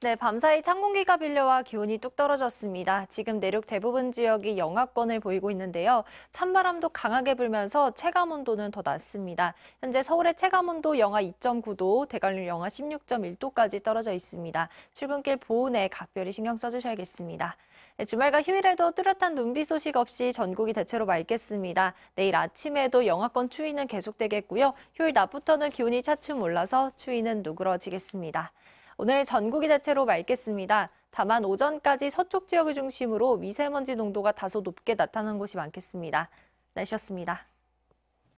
네, 밤사이 찬 공기가 빌려와 기온이 뚝 떨어졌습니다. 지금 내륙 대부분 지역이 영하권을 보이고 있는데요. 찬바람도 강하게 불면서 체감 온도는 더 낮습니다. 현재 서울의 체감 온도 영하 2.9도, 대관령 영하 16.1도까지 떨어져 있습니다. 출근길 보온에 각별히 신경 써주셔야겠습니다. 네, 주말과 휴일에도 뚜렷한 눈비 소식 없이 전국이 대체로 맑겠습니다. 내일 아침에도 영하권 추위는 계속되겠고요. 휴일 낮부터는 기온이 차츰 올라서 추위는 누그러지겠습니다. 오늘 전국이 대체로 맑겠습니다. 다만 오전까지 서쪽 지역을 중심으로 미세먼지 농도가 다소 높게 나타나는 곳이 많겠습니다. 날씨였습니다.